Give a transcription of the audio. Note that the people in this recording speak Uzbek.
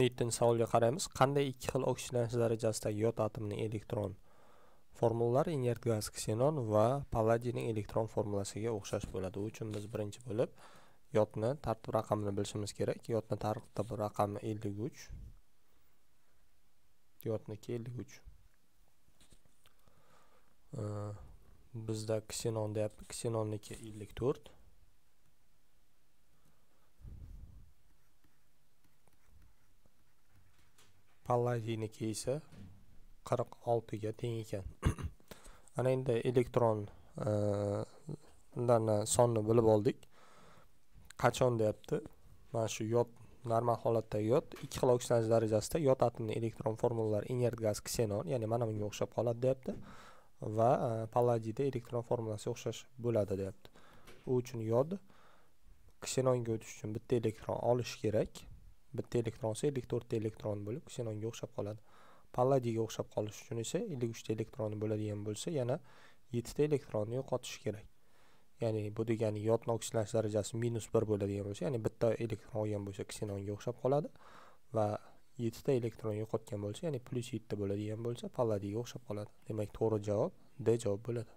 newton savolga qaraymiz qanday ikki xil oksidlanish darajasidagi yod atomining elektron formulalari inert gaz ksenon va palladiyning elektron formulasiga o'xshash bo'ladi u uchun biz birinchi bo'lib yodni tartib raqamini bilishimiz kerak yodni tartib raqami ellik uch yodniki ellik uch bizda ksenon deyapti ksenonniki ellik to'rt palladiyni keysi qirq oltiga teng ekan ana endi elektron e, e, sonni bilib oldik qachon deyapti mana shu yod normal holatda yod ikki xil oksidlanish darajasida yod atomni elektron formulalar inert gaz ksenon ya'ni mana bunga o'xshab qoladi deyapti va e, palladiyda elektron formulasi o'xshash bo'ladi deyapti u uchun yod ksenonga o'tish uchun bitta elektron olish kerak bitta elektron esa ellik to'rtta elektron bo'lib ksenonga o'xshab qoladi palladiyga o'xshab qolish uchun esa ellik uchta elektroni bo'ladigan bo'lsa yana yettita elektronni yo'qotishi kerak ya'ni bu degani yodni oksidlanish darajasi minus bir bo'ladigan bo'lsa ya'ni bitta elektron olgan bo'lsa ksenonga o'xshab qoladi va yettita elektron yo'qotgan bo'lsa ya'ni plyus yetti bo'ladigan bo'lsa palladiyga o'xshab qoladi demak to'g'ri javob d javob bo'ladi